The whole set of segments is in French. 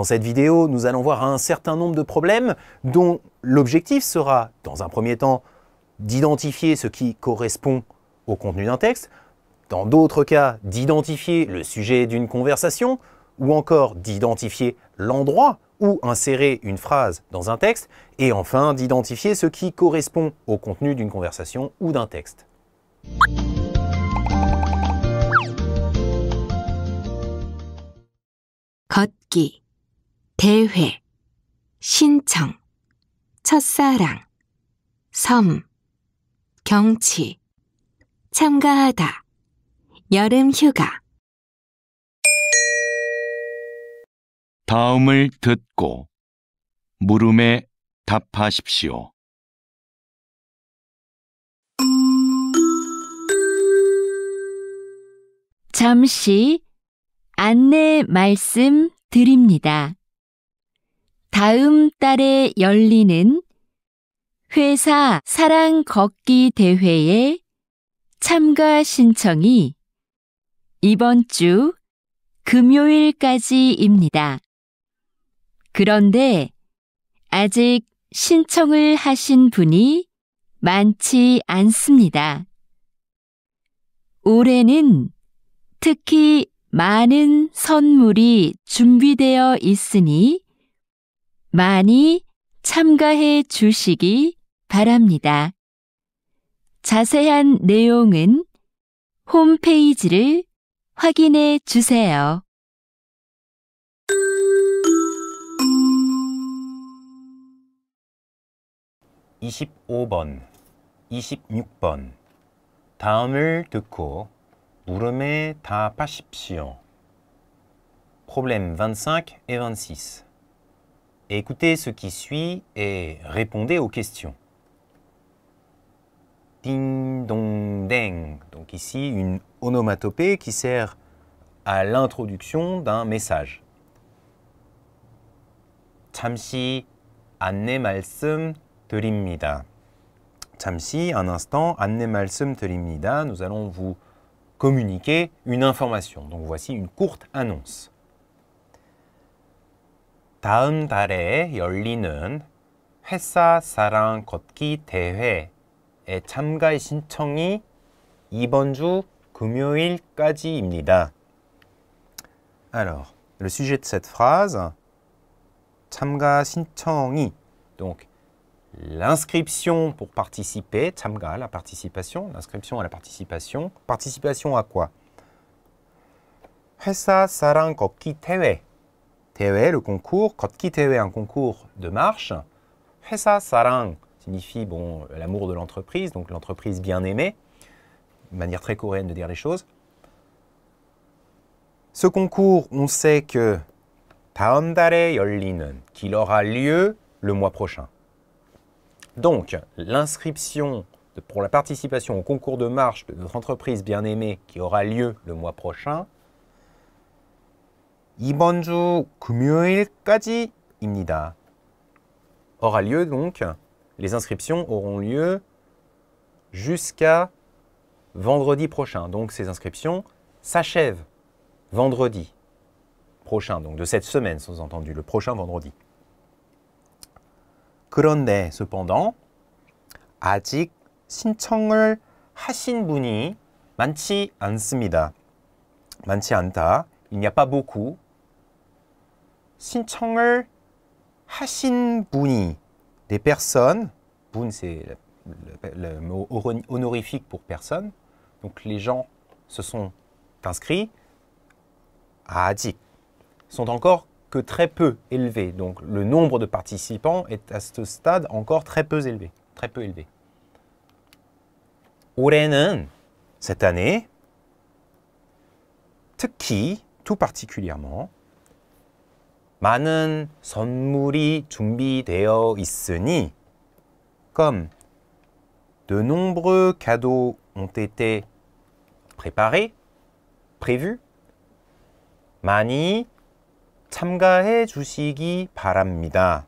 Dans cette vidéo, nous allons voir un certain nombre de problèmes dont l'objectif sera, dans un premier temps, d'identifier ce qui correspond au contenu d'un texte, dans d'autres cas, d'identifier le sujet d'une conversation, ou encore d'identifier l'endroit où insérer une phrase dans un texte, et enfin d'identifier ce qui correspond au contenu d'une conversation ou d'un texte. 대회, 신청, 첫사랑, 섬, 경치, 참가하다, 여름 휴가. 다음을 듣고 물음에 답하십시오. 잠시 안내 말씀 드립니다. 다음 달에 열리는 회사 사랑 걷기 대회에 참가 신청이 이번 주 금요일까지입니다. 그런데 아직 신청을 하신 분이 많지 않습니다. 올해는 특히 많은 선물이 준비되어 있으니 많이 참가해 주시기 바랍니다. 자세한 내용은 홈페이지를 확인해 주세요. 이십번이십번 다음을 듣고 물음에 답하십시오. p r o b l è m 25 et 26 Écoutez ce qui suit et répondez aux questions. Ding dong ding. Donc ici, une onomatopée qui sert à l'introduction d'un message. 잠시 안내 말씀 드립니다. un instant, 안내 말씀 Nous allons vous communiquer une information. Donc voici une courte annonce. 다음 달에 열리는 회사 사랑 걷기 대회에 참가 신청이 이번 주 금요일까지입니다. Alors, le sujet de cette phrase, 참가 신청이 donc l'inscription pour participer, 참가 la participation, l'inscription à la participation, participation à quoi? 회사 사랑 걷기 대회 E le concours, quand qui e est un concours de marche, ça Sarang signifie bon, l'amour de l'entreprise, donc l'entreprise bien aimée, manière très coréenne de dire les choses. Ce concours, on sait que 다음 qu'il aura lieu le mois prochain. Donc, l'inscription pour la participation au concours de marche de notre entreprise bien aimée qui aura lieu le mois prochain 이번 주 금요일까지입니다. Aura lieu donc, les inscriptions auront lieu jusqu'à vendredi prochain. Donc ces inscriptions s'achèvent vendredi prochain, donc de cette semaine sans entendu le prochain vendredi. 그런데 cependant 아직 신청을 하신 분이 많지 않습니다. 많지 않다. Il n'y a pas beaucoup 신청을 하신 des personnes, Bun, c'est le, mot honorifique pour personne, donc les gens se sont inscrits, 아직, sont encore que très peu élevés, donc le nombre de participants est à ce stade encore très peu élevé, très peu élevé. 올해는, cette année, 특히, tout particulièrement, 많은 선물이 준비되어 있으니 comme de nombreux cadeaux ont été préparés, prévus 많이 참가해 주시기 바랍니다.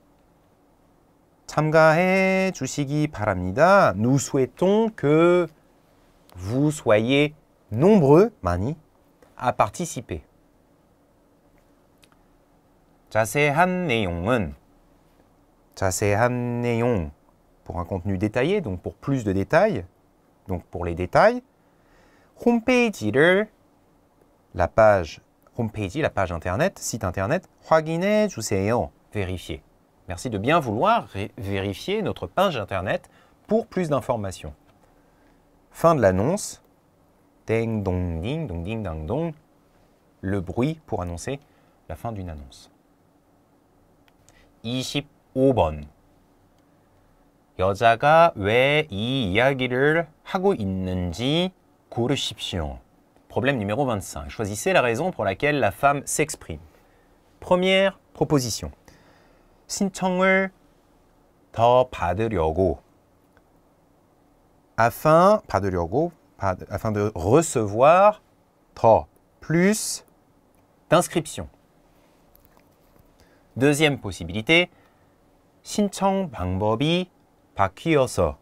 참가해 주시기 바랍니다. Nous souhaitons que vous soyez nombreux 많이 à participer. pour un contenu détaillé, donc pour plus de détails, donc pour les détails. 홈페이지를 la page la page internet, site internet, 확인해 주세요. Vérifier. Merci de bien vouloir vérifier notre page internet pour plus d'informations. Fin de l'annonce. dong ding dong. Le bruit pour annoncer la fin d'une annonce. 25번 여자가 왜 이 이야기를 하고 있는지 고르십시오. Problème numéro 25. Choisissez la raison pour laquelle la femme s'exprime. Première proposition. 신청을 더 받으려고 afin 받으려고 afin de recevoir 더 plus d'inscription. Deuxième possibilité, 신청 방법이 바뀌어서.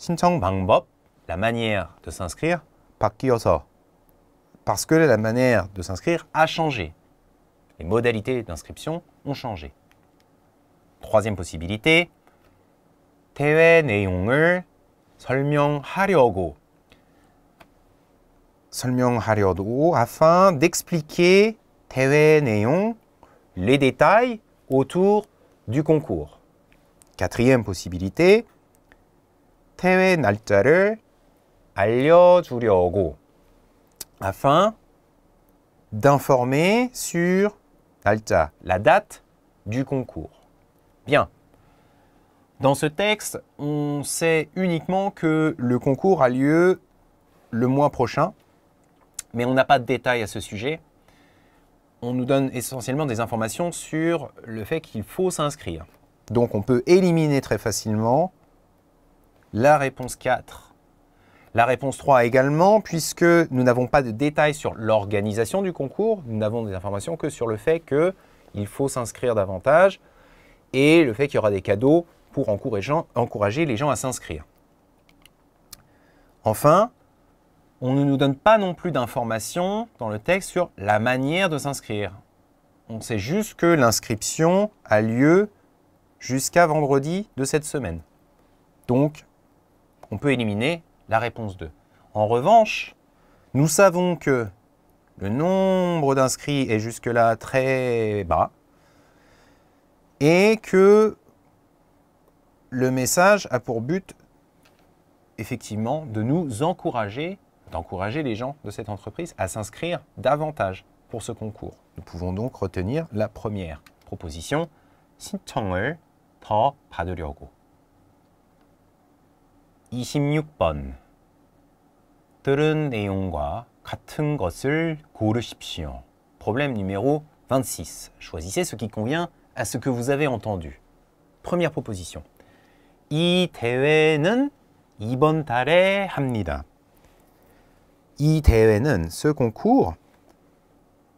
bang 방법, la manière de s'inscrire, 바뀌어서. Parce que la manière de s'inscrire a changé. Les modalités d'inscription ont changé. Troisième possibilité, 대회 내용을 설명하려고. 설명하려고 afin d'expliquer 대회 내용 les détails autour du concours. Quatrième possibilité, afin d'informer sur la date du concours. Bien. Dans ce texte, on sait uniquement que le concours a lieu le mois prochain, mais on n'a pas de détails à ce sujet on nous donne essentiellement des informations sur le fait qu'il faut s'inscrire. Donc on peut éliminer très facilement la réponse 4. La réponse 3 également, puisque nous n'avons pas de détails sur l'organisation du concours, nous n'avons des informations que sur le fait qu'il faut s'inscrire davantage et le fait qu'il y aura des cadeaux pour encourager les gens à s'inscrire. Enfin, on ne nous donne pas non plus d'informations dans le texte sur la manière de s'inscrire. On sait juste que l'inscription a lieu jusqu'à vendredi de cette semaine. Donc, on peut éliminer la réponse 2. En revanche, nous savons que le nombre d'inscrits est jusque-là très bas et que le message a pour but effectivement de nous encourager d'encourager les gens de cette entreprise à s'inscrire davantage pour ce concours. Nous pouvons donc retenir la première proposition, 26번. Problème numéro 26. Choisissez ce qui convient à ce que vous avez entendu. Première proposition. 이 대회는 이번 이 대회는 ce concours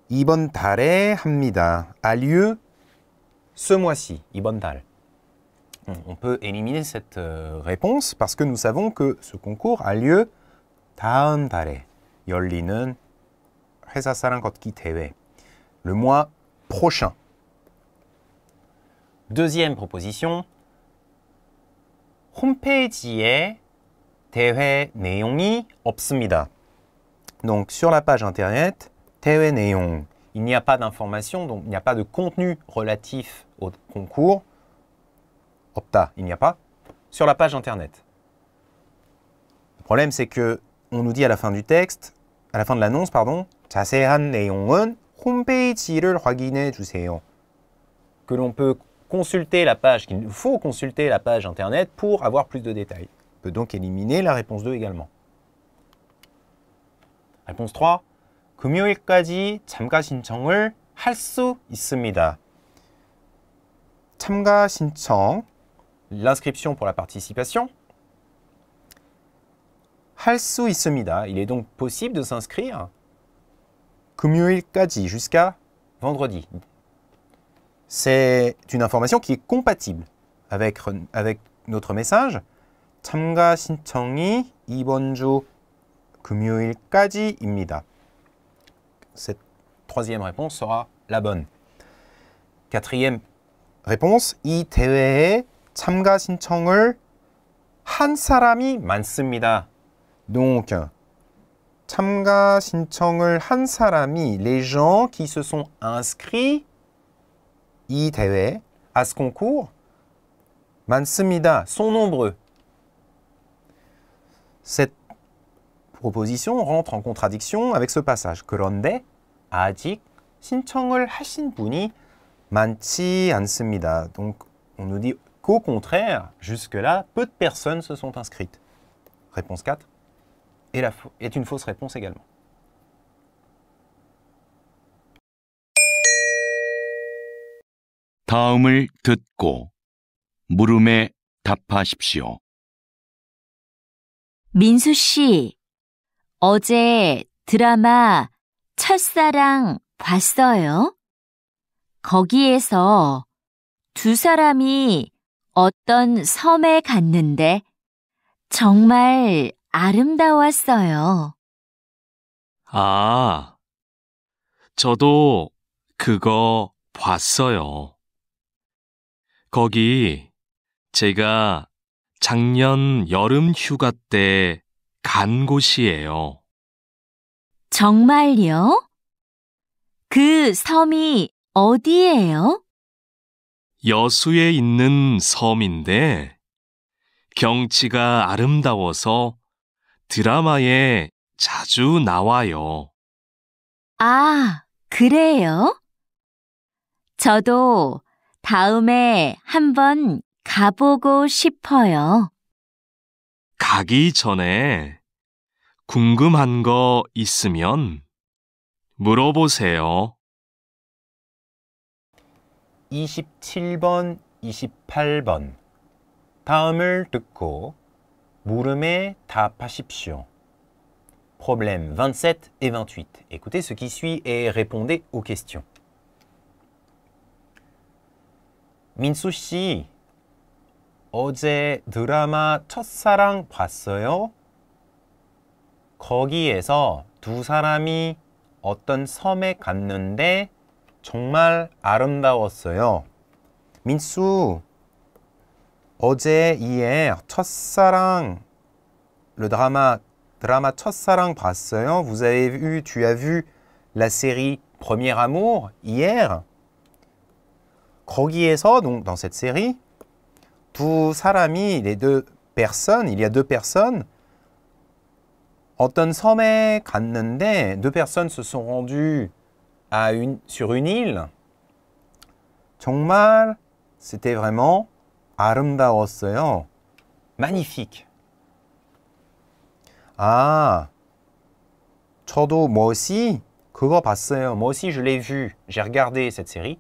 이번 달에 합니다. a lieu ce mois-ci 이번 달. On peut éliminer cette réponse parce que nous savons que ce concours a lieu 다음 달에 열리는 회사 사랑 걷기 대회. Le mois prochain. Deuxième proposition. 홈페이지에 대회 내용이 없습니다. Donc sur la page internet, il n'y a pas d'information, donc il n'y a pas de contenu relatif au concours. Opta, il n'y a pas. Sur la page internet. Le problème, c'est que on nous dit à la fin du texte, à la fin de l'annonce, pardon, que l'on peut consulter la page, qu'il faut consulter la page internet pour avoir plus de détails. On peut donc éliminer la réponse 2 également. Réponse 3. 금요일까지 참가 신청을 할 수 있습니다. 참가 신청, l'inscription pour la participation. 할 수 있습니다. Il est donc possible de s'inscrire 금요일까지 jusqu'à vendredi. C'est une information qui est compatible avec, avec notre message. 참가 신청이 이번 주 금요일까지입니다. Cette troisième réponse sera la bonne. Quatrième réponse, 이 대회에 참가 신청을 한 사람이 많습니다. Donc, 참가 신청을 한 사람이 les gens qui se sont inscrits 이 대회 à ce concours 많습니다. sont nombreux. Cette proposition rentre en contradiction avec ce passage. Donc, on nous dit qu'au contraire, jusque-là, peu de personnes se sont inscrites. Réponse 4 est, est une fausse réponse également. 어제 드라마 첫사랑 봤어요? 거기에서 두 사람이 어떤 섬에 갔는데 정말 아름다웠어요. 아, 저도 그거 봤어요. 거기 제가 작년 여름 휴가 때간 곳이에요. 정말요? 그 섬이 어디예요? 여수에 있는 섬인데 경치가 아름다워서 드라마에 자주 나와요. 아, 그래요? 저도 다음에 한번 가보고 싶어요. 가기 전에 궁금한 거 있으면 물어보세요. 27번, 28번. 다음을 듣고 물음에 답하십시오. Problème 27 et 28. Écoutez ce qui suit et répondez aux questions. 민수 씨, 어제 드라마 첫사랑 봤어요? 거기에서 두 사람이 어떤 섬에 갔는데 정말 아름다웠어요. 민수, 어제 이에 첫사랑 le drama drama 첫사랑 봤어요? Vous avez vu, tu as vu la série Premier Amour hier? 거기에서 donc dans cette série Pour 사람이 les deux personnes, il y a deux personnes 어떤 섬에 deux personnes se sont rendues à une, sur une île. 정말 c'était vraiment 아름다웠어요. magnifique. 아, ah. 저도 moi aussi Moi aussi je l'ai vu. J'ai regardé cette série.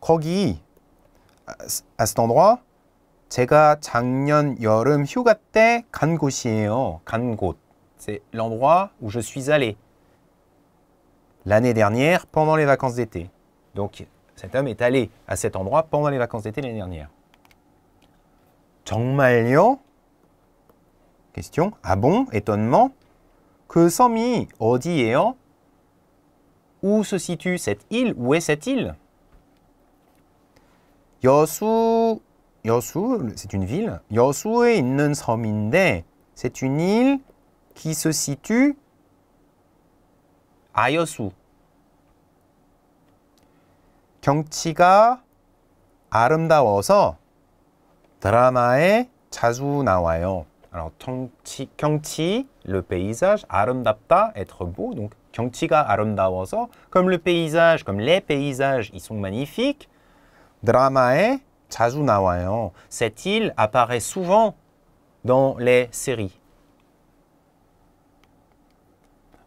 거기 à cet endroit, C'est l'endroit où je suis allé l'année dernière pendant les vacances d'été. Donc cet homme est allé à cet endroit pendant les vacances d'été l'année dernière. 정말요? Question. Ah bon? Étonnement. Que 섬이 어디예요? Où se situe cette île? Où est cette île? 여수 여수 c'est une ville. 여수에 있는 섬인데 c'est une île qui se situe à 여수. 경치가 아름다워서 드라마에 자주 나와요. Alors, 경치, 경치, le paysage, 아름답다, être beau. Donc, 경치가 아름다워서, comme le paysage, comme les paysages, ils sont magnifiques. dramae 자주 나와요. Cette île apparaît souvent dans les séries.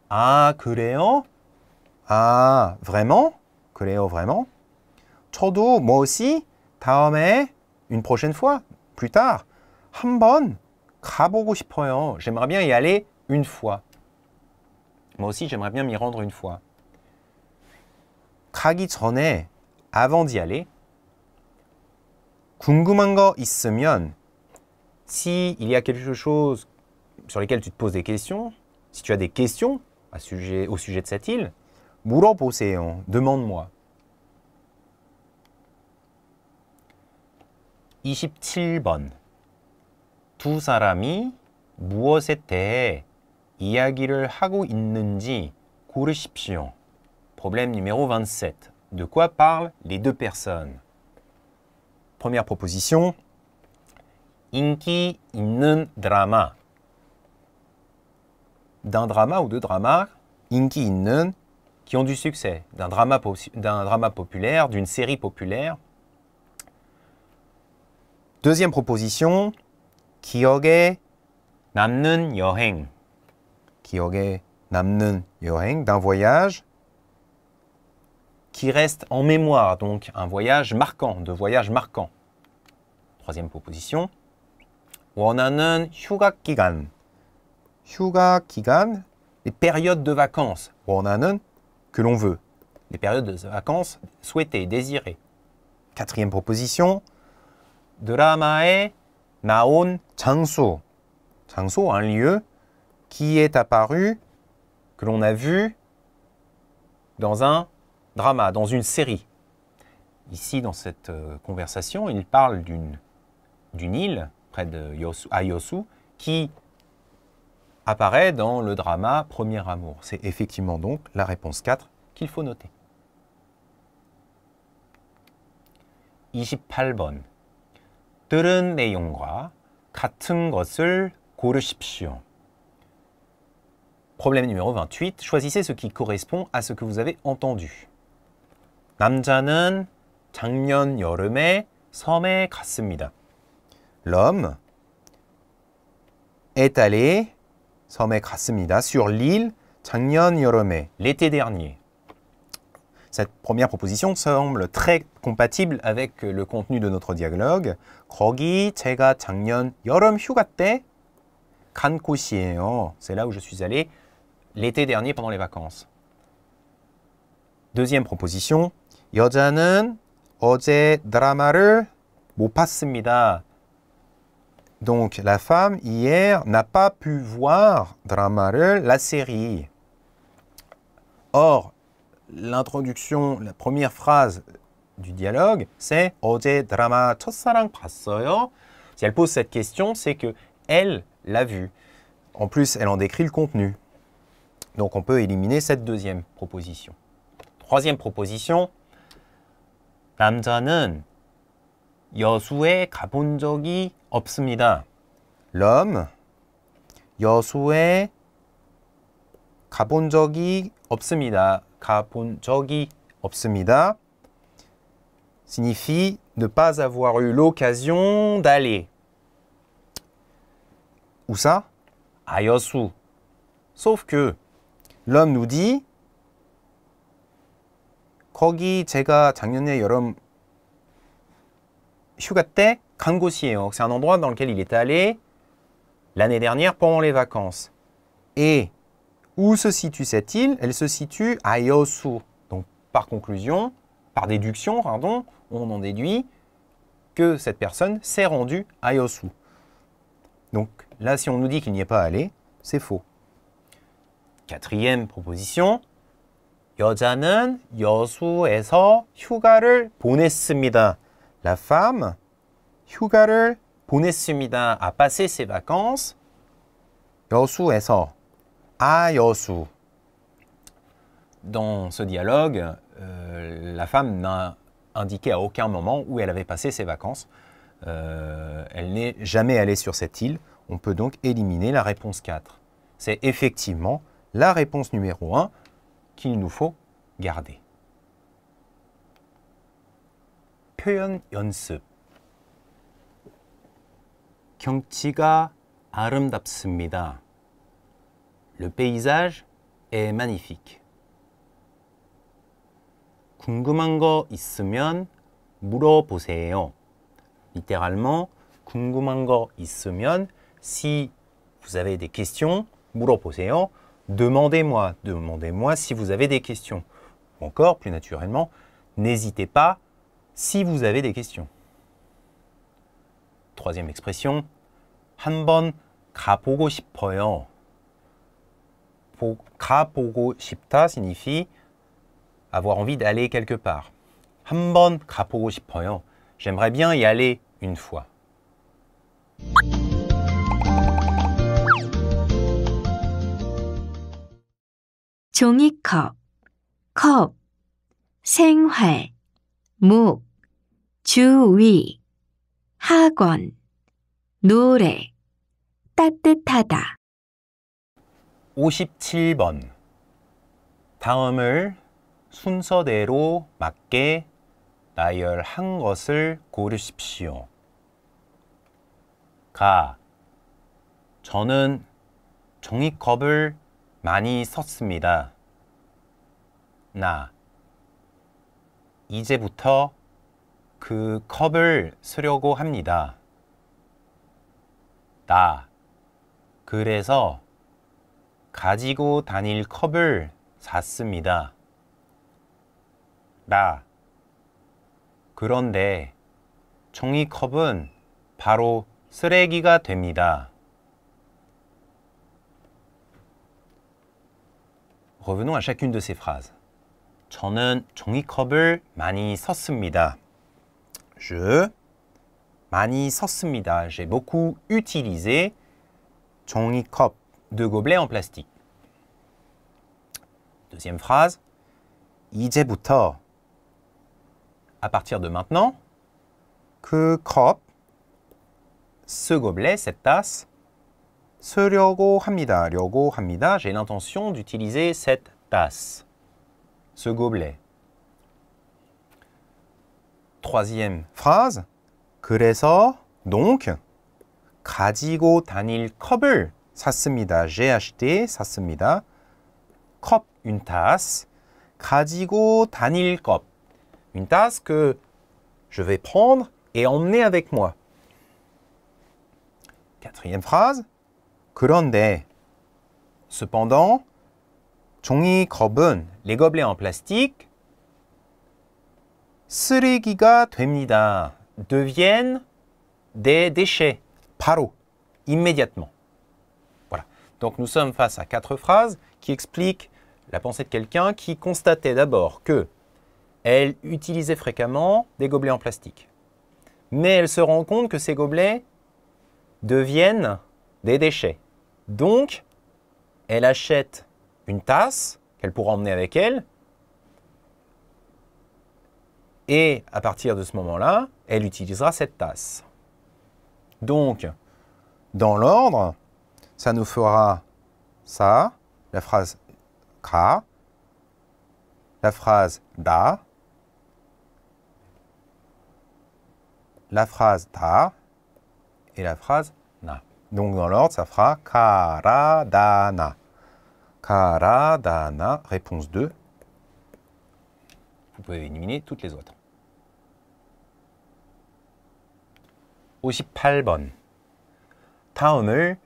Ah, 그래요? Ah, vraiment? 그래요, vraiment? 저도, moi aussi, 다음에, une prochaine fois, plus tard, 한번 가보고 싶어요. J'aimerais bien y aller une fois. Moi aussi, j'aimerais bien m'y rendre une fois. 가기 avant d'y aller, Kungumango 거 있으면 si il y a quelque chose sur lequel tu te poses des questions, si tu as des questions à sujet, au sujet de cette île, 물어보세요. demande-moi. 27번. 두 사람이 무엇에 대해 이야기를 하고 있는지 고르십시오. Problème numéro 27. De quoi parlent les deux personnes Première proposition. Inki 있는 drama. D'un drama ou de dramas, inki qui ont du succès, d'un drama, drama populaire, d'une série populaire. Deuxième proposition, 기억에 남는 여행. 기억에 남는 여행, d'un voyage qui reste en mémoire, donc un voyage marquant, de voyage marquant. Troisième proposition. 원하는 휴가 기간. les périodes de vacances. 원하는, que l'on veut. Les périodes de vacances souhaitées, désirées. Quatrième proposition. 드라마에 나온 장소. 장소, un lieu qui est apparu, que l'on a vu dans un drama, dans une série. Ici, dans cette euh, conversation, il parle d'une île près de Yosu, qui apparaît dans le drama Premier amour. C'est effectivement donc la réponse 4 qu'il faut noter. 28번 들은 내용과 같은 Problème numéro 28. Choisissez ce qui correspond à ce que vous avez entendu. L'homme est allé Sur l'île l'été dernier. Cette première proposition semble très compatible avec le contenu de notre dialogue. 제가 C'est là où je suis allé l'été dernier pendant les vacances. Deuxième proposition, donc la femme hier n'a pas pu voir drama를 la série. Or l'introduction, la première phrase du dialogue, c'est 어제 드라마 첫사랑 봤어요. Si elle pose cette question, c'est que elle l'a vu. En plus, elle en décrit le contenu. Donc on peut éliminer cette deuxième proposition. Troisième proposition, 남자는 여수에 가본 적이 없습니다. L'homme 여수에 가본 적이 없습니다. 가본 적이 없습니다. signifie ne pas avoir eu l'occasion d'aller. Où ça À Yosu. Sauf que l'homme nous dit C'est un endroit dans lequel il est allé l'année dernière pendant les vacances. Et où se situe cette île Elle se situe à Yosu. Donc par conclusion, par déduction, pardon, on en déduit que cette personne s'est rendue à Yosu. Donc là, si on nous dit qu'il n'y est pas allé, c'est faux. Quatrième proposition, la femme a passé ses vacances Dans ce dialogue, euh, la femme n'a indiqué à aucun moment où elle avait passé ses vacances. Euh, elle n'est jamais allée sur cette île. On peut donc éliminer la réponse 4. C'est effectivement la réponse numéro 1 qu'il nous faut garder. 표현 연습 경치가 아름답습니다. Le paysage est magnifique. 궁금한 거 있으면 물어보세요. littéralement 궁금한 거 있으면 si vous avez des questions 물어보세요. Demandez-moi, demandez-moi si vous avez des questions. Ou encore, plus naturellement, n'hésitez pas si vous avez des questions. Troisième expression, 한 번 가보고 싶어요. 가보고 싶다 signifie avoir envie d'aller quelque part. 한 번 가보고 싶어요. J'aimerais bien y aller une fois. 종이컵, 컵, 생활, 목, 주위, 학원, 노래, 따뜻하다. 57번 다음을 순서대로 맞게 나열한 것을 고르십시오. 가 저는 종이컵을 많이 썼습니다. 나 이제부터 그 컵을 쓰려고 합니다. 나 그래서 가지고 다닐 컵을 샀습니다. 나 그런데 종이컵은 바로 쓰레기가 됩니다. Revenons à chacune de ces phrases. Je 많이 썼습니다. J'ai beaucoup utilisé 종이컵 de gobelet en plastique. Deuxième phrase. 이제부터 à partir de maintenant que crop ce gobelet, cette tasse 쓰려고 합니다. 려고 합니다. J'ai l'intention d'utiliser cette tasse, ce gobelet. Troisième phrase. 그래서 donc 가지고 다닐 컵을 샀습니다. J'ai acheté 샀습니다. 컵 une tasse. 가지고 다닐 컵. Une tasse que je vais prendre et emmener avec moi. Quatrième phrase cependant, les gobelets en plastique deviennent des déchets. Paro, immédiatement. Voilà. Donc nous sommes face à quatre phrases qui expliquent la pensée de quelqu'un qui constatait d'abord que elle utilisait fréquemment des gobelets en plastique. Mais elle se rend compte que ces gobelets deviennent des déchets. Donc, elle achète une tasse qu'elle pourra emmener avec elle. Et à partir de ce moment-là, elle utilisera cette tasse. Donc, dans l'ordre, ça nous fera ça, la phrase ka, la phrase da, la phrase ta et la phrase donc dans l'ordre, ça fera karadana. Karadana, réponse 2. Vous pouvez éliminer toutes les autres. 58번. 타운을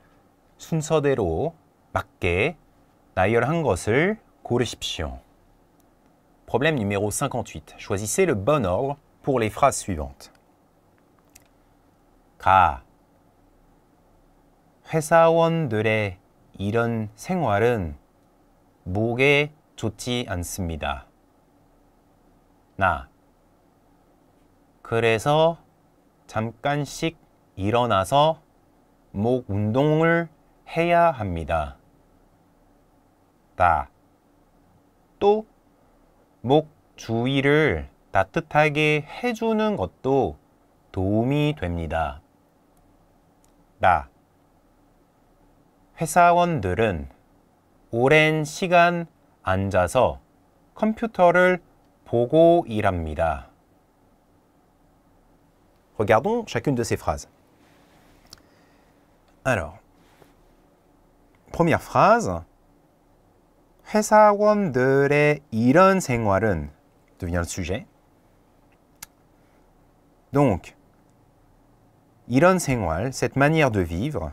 순서대로 맞게 나열한 것을 고르십시오. Problème numéro 58. Choisissez le bon ordre pour les phrases suivantes. 가 회사원들의 이런 생활은 목에 좋지 않습니다. 나. 그래서 잠깐씩 일어나서 목 운동을 해야 합니다. 다. 또, 목 주위를 따뜻하게 해주는 것도 도움이 됩니다. 나. 회사원들은 오랜 시간 앉아서 컴퓨터를 보고 일합니다. Regardons chacune de ces phrases. Alors, première phrase, 회사원들의 이런 생활은 devient le sujet. Donc, 이런 생활, cette manière de vivre,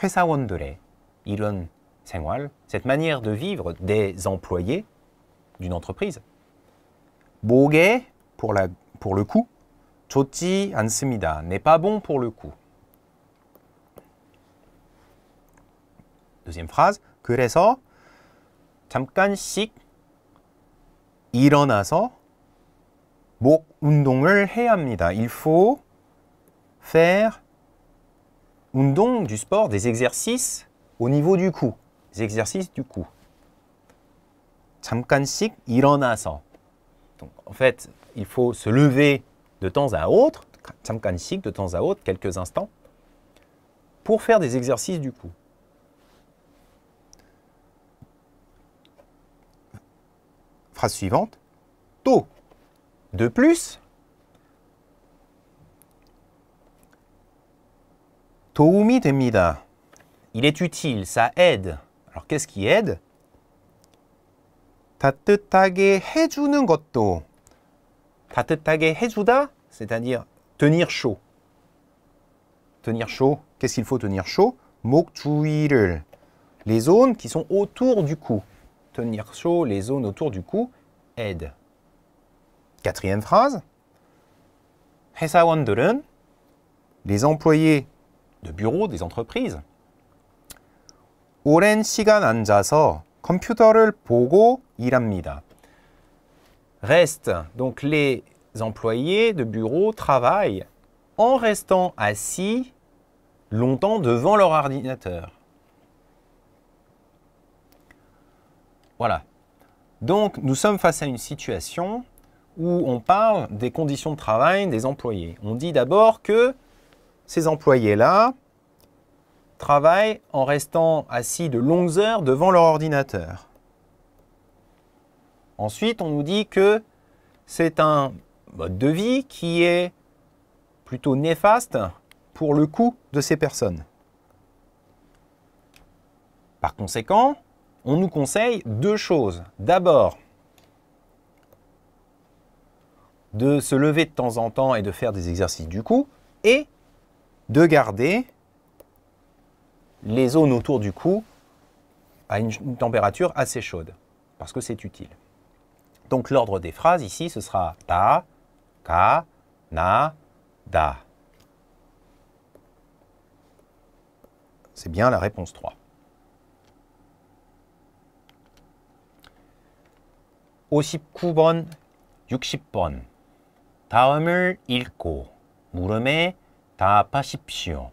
회사원들의 이런 생활, cette manière de vivre des employés d'une entreprise. 목에 pour, la, pour le coup 좋지 않습니다. n'est pas bon pour le coup. deuxième phrase. 그래서 잠깐씩 일어나서 목 운동을 해야 합니다. Il faut faire donc du sport, des exercices au niveau du cou. Des exercices du cou. 잠깐씩 일어나서. Donc, en fait, il faut se lever de temps à autre, 잠깐씩 de temps à autre, quelques instants, pour faire des exercices du cou. Phrase suivante. Tôt. De plus, Il est utile, ça aide. Alors qu'est-ce qui aide 따뜻하게 것도 c'est-à-dire tenir chaud. Tenir chaud, qu'est-ce qu'il faut tenir chaud 목주위를 les zones qui sont autour du cou. Tenir chaud les zones autour du cou aide. Quatrième phrase. les employés de bureaux des entreprises. Reste, donc les employés de bureau travaillent en restant assis longtemps devant leur ordinateur. Voilà. Donc nous sommes face à une situation où on parle des conditions de travail des employés. On dit d'abord que ces employés-là travaillent en restant assis de longues heures devant leur ordinateur. Ensuite, on nous dit que c'est un mode de vie qui est plutôt néfaste pour le coût de ces personnes. Par conséquent, on nous conseille deux choses. D'abord, de se lever de temps en temps et de faire des exercices du cou, et de garder les zones autour du cou à une température assez chaude, parce que c'est utile. Donc l'ordre des phrases ici, ce sera ta, ka, na, da. C'est bien la réponse 3. 다음을 읽고 답하십시오.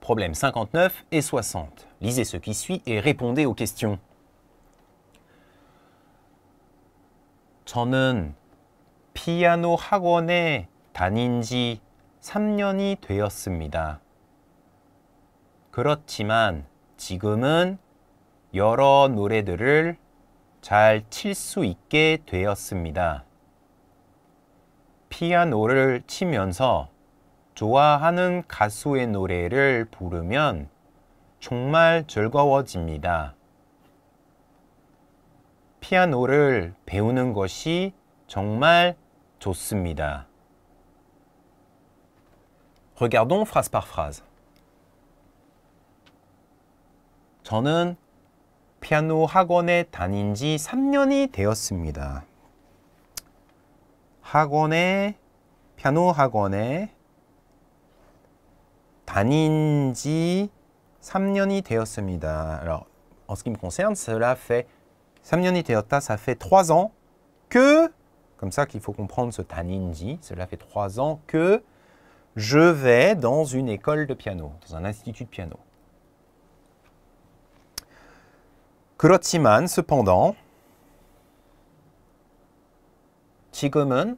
Problème 59 et 60. Lisez ce qui suit et répondez aux questions. 저는 피아노 학원에 다닌 지 3년이 되었습니다. 그렇지만 지금은 여러 노래들을 잘 칠 수 있게 되었습니다. 피아노를 치면서 좋아하는 가수의 노래를 부르면 정말 즐거워집니다. 피아노를 배우는 것이 정말 좋습니다. Regardons phrase par phrase. 저는 피아노 학원에 다닌 지 3년이 되었습니다. 학원에 피아노 학원에 다닌 지3 Alors, en ce qui me concerne, cela fait 3년이 ça fait 3 ans que comme ça qu'il faut comprendre ce taninji, cela fait 3 ans que je vais dans une école de piano, dans un institut de piano. 그렇지만 cependant 지금은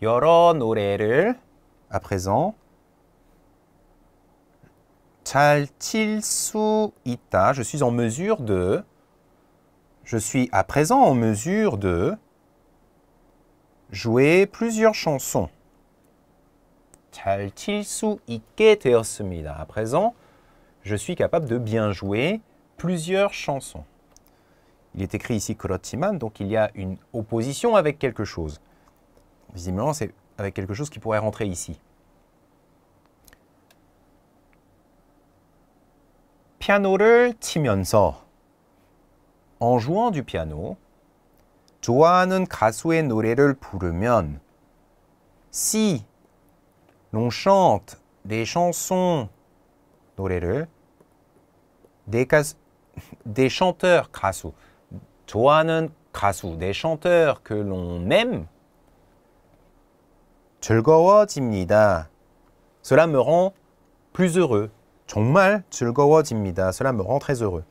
여러 노래를 à présent je suis en mesure de. Je suis à présent en mesure de jouer plusieurs chansons. 잘 칠수 À présent, je suis capable de bien jouer plusieurs chansons. Il est écrit ici siman donc il y a une opposition avec quelque chose. Visiblement, c'est avec quelque chose qui pourrait rentrer ici. 피아노를 치면서 en jouant du piano 좋아하는 가수의 노래를 부르면 si l'on chante des chansons 노래를 des, 가수, des chanteurs 가수 좋아하는 가수 des chanteurs que l'on aime 즐거워집니다. Cela me rend plus heureux. 정말 즐거워집니다. Cela me rend très heureux.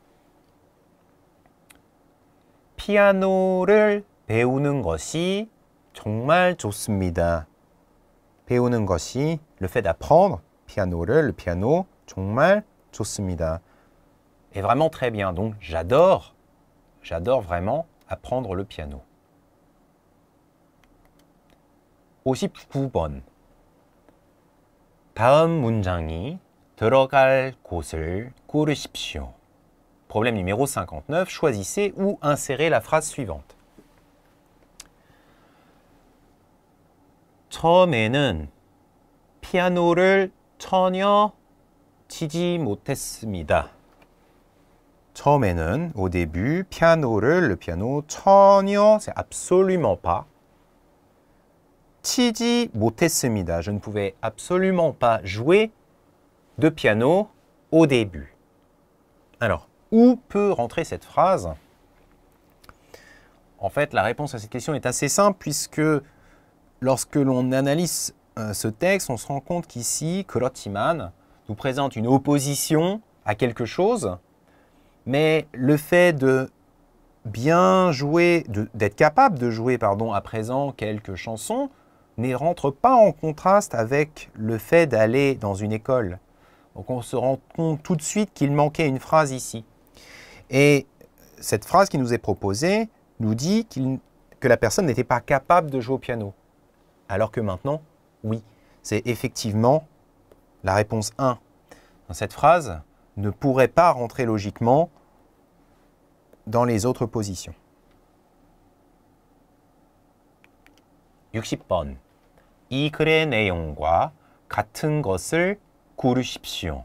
피아노를 배우는 것이 정말 좋습니다. 배우는 것이 le fait d'apprendre 피아노를 le piano 정말 좋습니다. Et vraiment très bien. Donc j'adore j'adore vraiment apprendre le piano. 59번 다음 문장이 들어갈 곳을 Problème numéro 59, choisissez ou insérez la phrase suivante. 처음에는 피아노를 전혀 치지 못했습니다. 처음에는 au début piano를 le piano 전혀 c'est absolument pas 못했습니다. Je ne pouvais absolument pas jouer de piano au début. Alors, où peut rentrer cette phrase En fait, la réponse à cette question est assez simple puisque lorsque l'on analyse euh, ce texte, on se rend compte qu'ici, Korotiman nous présente une opposition à quelque chose, mais le fait de bien jouer, d'être capable de jouer pardon, à présent quelques chansons, ne rentre pas en contraste avec le fait d'aller dans une école donc on se rend compte tout de suite qu'il manquait une phrase ici. Et cette phrase qui nous est proposée nous dit que la personne n'était pas capable de jouer au piano. Alors que maintenant, oui, c'est effectivement la réponse 1. Cette phrase ne pourrait pas rentrer logiquement dans les autres positions. 60이 같은 것을 corruption.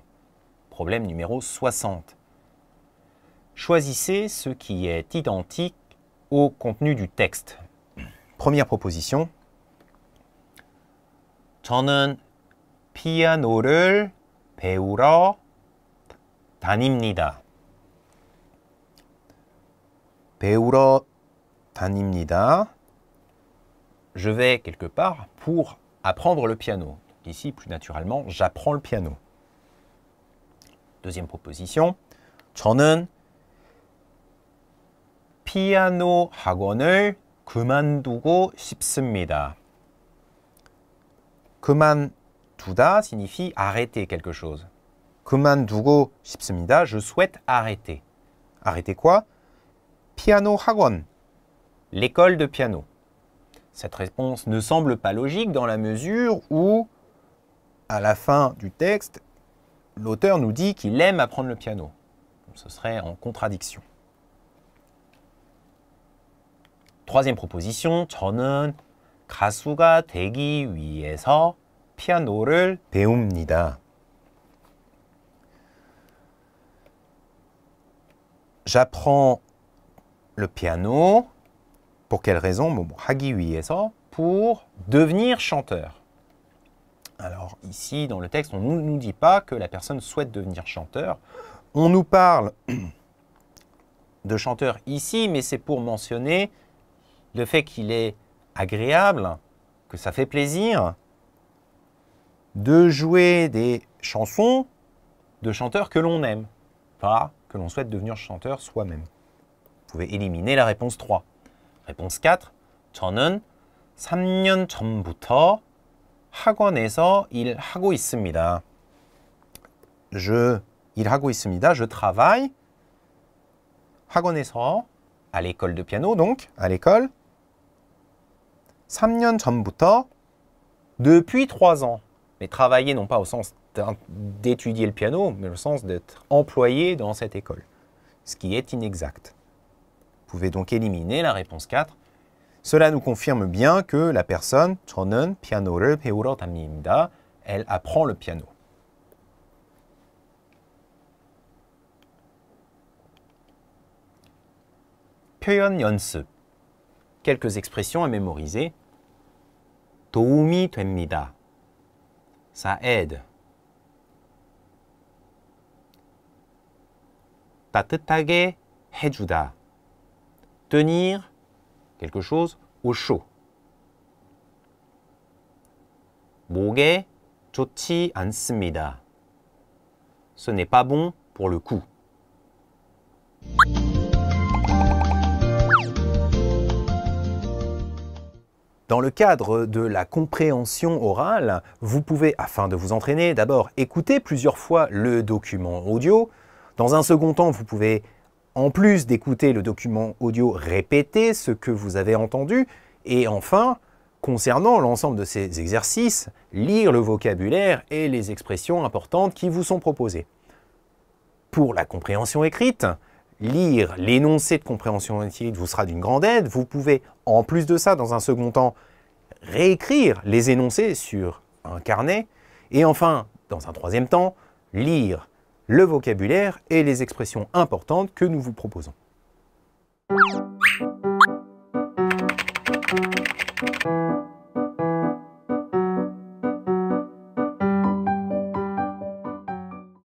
Problème numéro 60. Choisissez ce qui est identique au contenu du texte. Première proposition. 저는 피아노를 배우러 다닙니다. 배우러 Je vais quelque part pour apprendre le piano. Ici, plus naturellement, j'apprends le piano. Deuxième proposition. 저는 피아노 학원을 그만두고 싶습니다. 그만두다 signifie arrêter quelque chose. 그만두고 싶습니다. Je souhaite arrêter. Arrêter quoi Piano 학원. L'école de piano. Cette réponse ne semble pas logique dans la mesure où à la fin du texte, l'auteur nous dit qu'il aime apprendre le piano. ce serait en contradiction. Troisième proposition, J'apprends le piano. Pour quelle raison? pour devenir chanteur. Alors ici, dans le texte, on ne nous dit pas que la personne souhaite devenir chanteur. On nous parle de chanteur ici, mais c'est pour mentionner le fait qu'il est agréable, que ça fait plaisir de jouer des chansons de chanteurs que l'on aime, pas que l'on souhaite devenir chanteur soi-même. Vous pouvez éliminer la réponse 3. Réponse 4. 저는 je Je travaille. à l'école de piano donc à l'école. 3 depuis trois ans. Mais travailler non pas au sens d'étudier le piano, mais au sens d'être employé dans cette école, ce qui est inexact. Vous pouvez donc éliminer la réponse 4 cela nous confirme bien que la personne, 저는 피아노를 배우러 다닙니다. Elle apprend le piano. quelques expressions à mémoriser. 도움이 됩니다. Ça aide. 따뜻하게 해주다. Tenir quelque chose au chaud. Ce n'est pas bon pour le coup. Dans le cadre de la compréhension orale, vous pouvez, afin de vous entraîner, d'abord écouter plusieurs fois le document audio. Dans un second temps, vous pouvez en plus d'écouter le document audio, répétez ce que vous avez entendu. Et enfin, concernant l'ensemble de ces exercices, lire le vocabulaire et les expressions importantes qui vous sont proposées. Pour la compréhension écrite, lire l'énoncé de compréhension écrite vous sera d'une grande aide. Vous pouvez, en plus de ça, dans un second temps, réécrire les énoncés sur un carnet. Et enfin, dans un troisième temps, lire le vocabulaire et les expressions importantes que nous vous proposons.